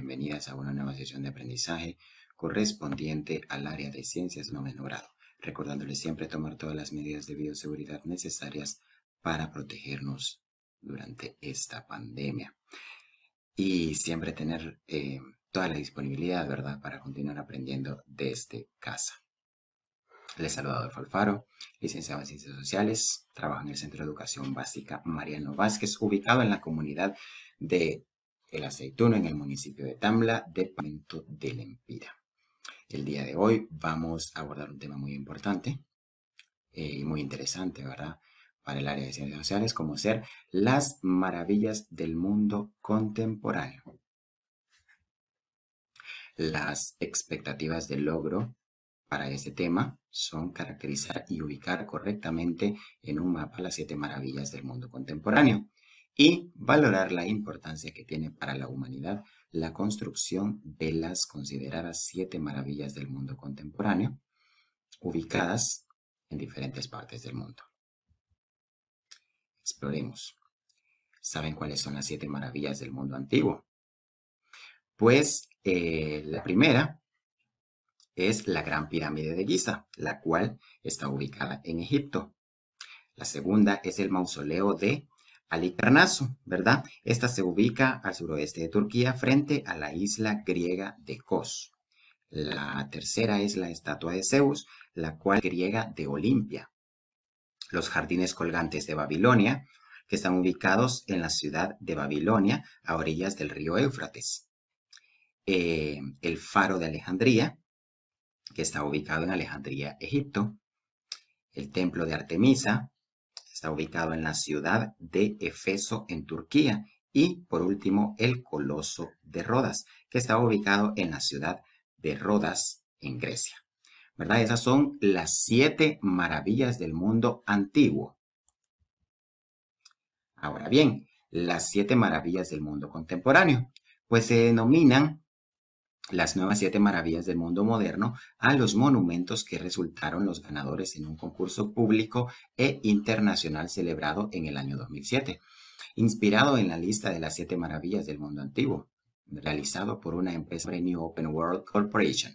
bienvenidas a una nueva sesión de aprendizaje correspondiente al área de ciencias no grado, recordándoles siempre tomar todas las medidas de bioseguridad necesarias para protegernos durante esta pandemia. Y siempre tener eh, toda la disponibilidad, ¿verdad?, para continuar aprendiendo desde casa. Les saluda Adolfo Alfaro, licenciado en Ciencias Sociales, trabaja en el Centro de Educación Básica Mariano Vázquez, ubicado en la comunidad de el aceituno en el municipio de Tambla, departamento de Lempira. El día de hoy vamos a abordar un tema muy importante y eh, muy interesante, ¿verdad? Para el área de ciencias sociales, como ser las maravillas del mundo contemporáneo. Las expectativas de logro para este tema son caracterizar y ubicar correctamente en un mapa las siete maravillas del mundo contemporáneo y valorar la importancia que tiene para la humanidad la construcción de las consideradas siete maravillas del mundo contemporáneo, ubicadas en diferentes partes del mundo. Exploremos. ¿Saben cuáles son las siete maravillas del mundo antiguo? Pues eh, la primera es la Gran Pirámide de Giza, la cual está ubicada en Egipto. La segunda es el mausoleo de Alicarnaso, ¿verdad? Esta se ubica al suroeste de Turquía frente a la isla griega de Kos. La tercera es la estatua de Zeus, la cual griega de Olimpia. Los jardines colgantes de Babilonia, que están ubicados en la ciudad de Babilonia, a orillas del río Éufrates. Eh, el faro de Alejandría, que está ubicado en Alejandría, Egipto. El templo de Artemisa, ubicado en la ciudad de Efeso, en Turquía. Y por último, el Coloso de Rodas, que está ubicado en la ciudad de Rodas, en Grecia. ¿Verdad? Esas son las siete maravillas del mundo antiguo. Ahora bien, las siete maravillas del mundo contemporáneo, pues se denominan las nuevas siete maravillas del mundo moderno a los monumentos que resultaron los ganadores en un concurso público e internacional celebrado en el año 2007, inspirado en la lista de las siete maravillas del mundo antiguo, realizado por una empresa de Open World Corporation.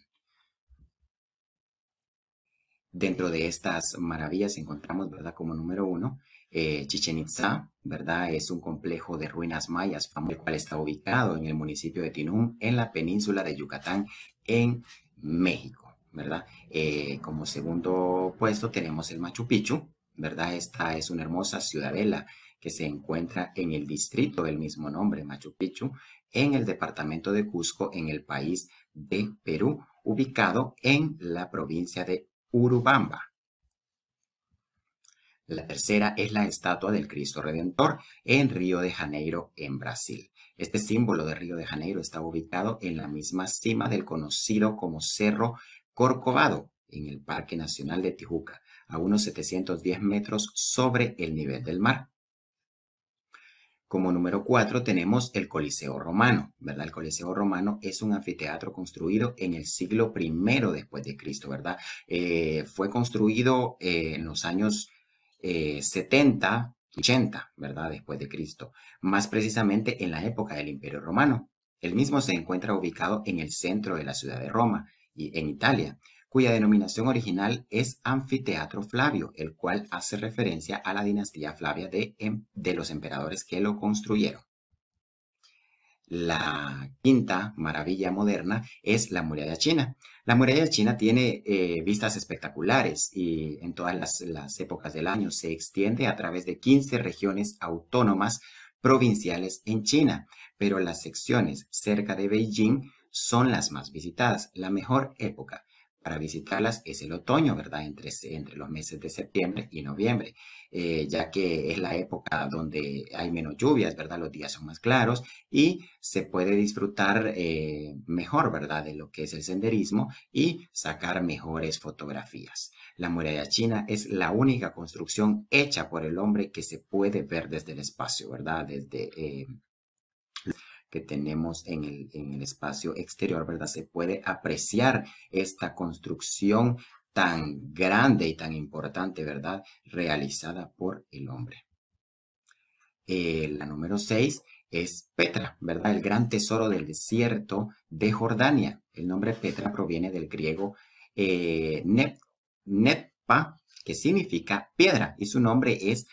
Dentro de estas maravillas encontramos, ¿verdad? Como número uno, eh, Chichen Itza, ¿verdad? Es un complejo de ruinas mayas, el cual está ubicado en el municipio de Tinum, en la península de Yucatán, en México, ¿verdad? Eh, como segundo puesto tenemos el Machu Picchu, ¿verdad? Esta es una hermosa ciudadela que se encuentra en el distrito del mismo nombre, Machu Picchu, en el departamento de Cusco, en el país de Perú, ubicado en la provincia de Urubamba, la tercera es la estatua del Cristo Redentor en Río de Janeiro, en Brasil. Este símbolo de Río de Janeiro está ubicado en la misma cima del conocido como Cerro Corcovado, en el Parque Nacional de Tijuca, a unos 710 metros sobre el nivel del mar. Como número cuatro tenemos el Coliseo Romano, ¿verdad? El Coliseo Romano es un anfiteatro construido en el siglo I después de Cristo, ¿verdad? Eh, fue construido eh, en los años eh, 70, 80, ¿verdad? Después de Cristo, más precisamente en la época del Imperio Romano. El mismo se encuentra ubicado en el centro de la ciudad de Roma, y en Italia, cuya denominación original es Anfiteatro Flavio, el cual hace referencia a la dinastía Flavia de em, los emperadores que lo construyeron la quinta maravilla moderna es la muralla china. La muralla china tiene eh, vistas espectaculares y en todas las, las, épocas del año se extiende a través de 15 regiones autónomas provinciales en China, pero las secciones cerca de Beijing son las más visitadas, la mejor época para visitarlas es el otoño, ¿verdad? Entre, los meses de septiembre y noviembre, eh, ya que es la época donde hay menos lluvias, ¿verdad? Los días son más claros y se puede disfrutar eh, mejor, ¿verdad? De lo que es el senderismo y sacar mejores fotografías. La muralla china es la única construcción hecha por el hombre que se puede ver desde el espacio, ¿verdad? Desde... Eh, que tenemos en el, espacio exterior, ¿verdad? Se puede apreciar esta construcción tan grande y tan importante, ¿verdad? Realizada por el hombre. Eh, la número seis es Petra, ¿verdad? El gran tesoro del desierto de Jordania. El nombre Petra proviene del griego eh, que significa piedra, y su nombre es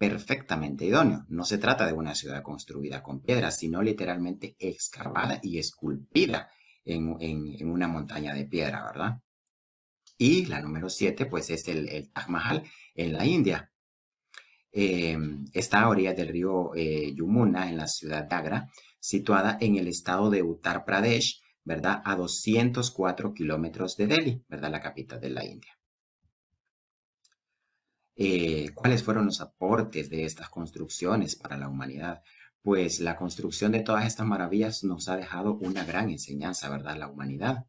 perfectamente idóneo. No se trata de una ciudad construida con piedra, sino literalmente excavada y esculpida en, una montaña de piedra, ¿verdad? Y la número siete, pues es el, Taj Mahal en la India. Em, está a orillas del río Yamuna eh, Yumuna, en la ciudad de Agra, situada en el estado de Uttar Pradesh, ¿verdad? A 204 kilómetros de Delhi, ¿verdad? La capital de la India. Eh, cuáles fueron los aportes de estas construcciones para la humanidad. Pues la construcción de todas estas maravillas nos ha dejado una gran enseñanza, ¿verdad? La humanidad.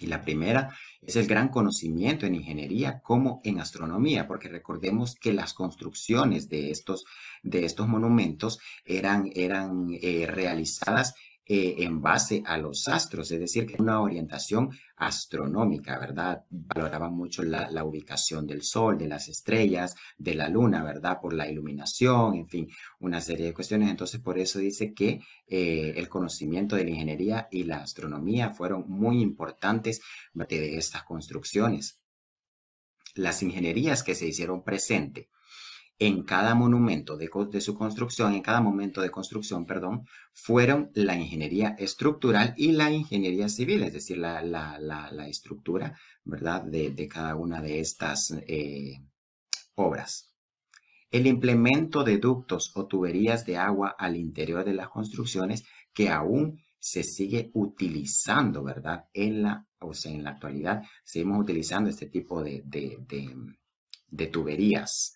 Y la primera es el gran conocimiento en ingeniería como en astronomía, porque recordemos que las construcciones de estos, de estos monumentos eran, eran eh, realizadas eh, en base a los astros, es decir, que una orientación astronómica, ¿verdad? Valoraban mucho la, ubicación del sol, de las estrellas, de la luna, ¿verdad? Por la iluminación, en fin, una serie de cuestiones. Entonces, por eso dice que eh, el conocimiento de la ingeniería y la astronomía fueron muy importantes de estas construcciones. Las ingenierías que se hicieron presente en cada monumento de, su construcción, en cada momento de construcción, perdón, fueron la ingeniería estructural y la ingeniería civil, es decir, la, estructura, ¿verdad?, de, cada una de estas eh, obras. El implemento de ductos o tuberías de agua al interior de las construcciones que aún se sigue utilizando, ¿verdad? En la, o sea, en la actualidad seguimos utilizando este tipo de, de tuberías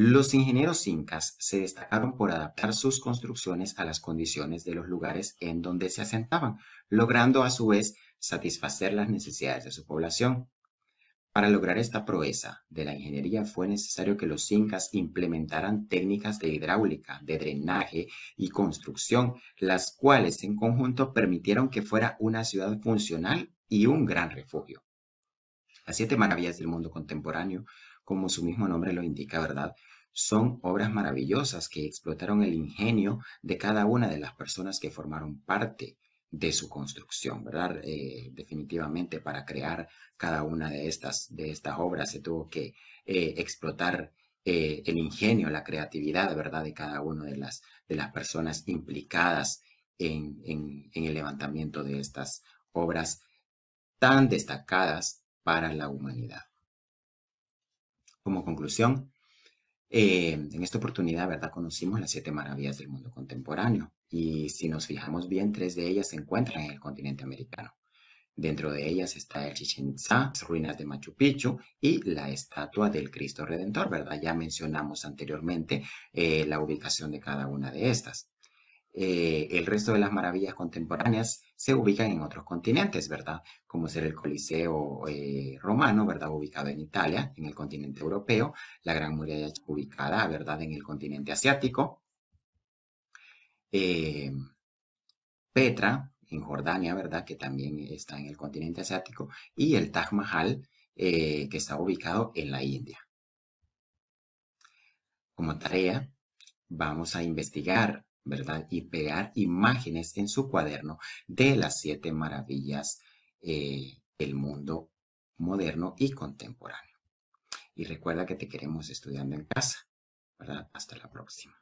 Los ingenieros incas se destacaron por adaptar sus construcciones a las condiciones de los lugares en donde se asentaban, logrando a su vez satisfacer las necesidades de su población. Para lograr esta proeza de la ingeniería fue necesario que los incas implementaran técnicas de hidráulica, de drenaje y construcción, las cuales en conjunto permitieron que fuera una ciudad funcional y un gran refugio. Las siete maravillas del mundo contemporáneo como su mismo nombre lo indica, ¿verdad? Son obras maravillosas que explotaron el ingenio de cada una de las personas que formaron parte de su construcción, ¿verdad? Eh, definitivamente para crear cada una de estas, de estas obras se tuvo que eh, explotar eh, el ingenio, la creatividad, ¿verdad? De cada una de las, de las personas implicadas en, en el levantamiento de estas obras tan destacadas para la humanidad. Como conclusión, eh, en esta oportunidad, ¿verdad? Conocimos las siete maravillas del mundo contemporáneo y si nos fijamos bien, tres de ellas se encuentran en el continente americano. Dentro de ellas está el Chichen Itza, las ruinas de Machu Picchu y la estatua del Cristo Redentor, ¿verdad? Ya mencionamos anteriormente eh, la ubicación de cada una de estas. Eh, el resto de las maravillas contemporáneas se ubican en otros continentes, ¿verdad? Como ser el Coliseo eh, romano, ¿verdad? Ubicado en Italia, en el continente europeo, la Gran Muralla ubicada, ¿verdad? En el continente asiático, eh, Petra, en Jordania, ¿verdad? Que también está en el continente asiático, y el Taj Mahal, que está ubicado en la India. Como tarea, vamos a investigar ¿verdad? Y pegar imágenes en su cuaderno de las siete maravillas eh, del mundo moderno y contemporáneo. Y recuerda que te queremos estudiando en casa, ¿verdad? Hasta la próxima.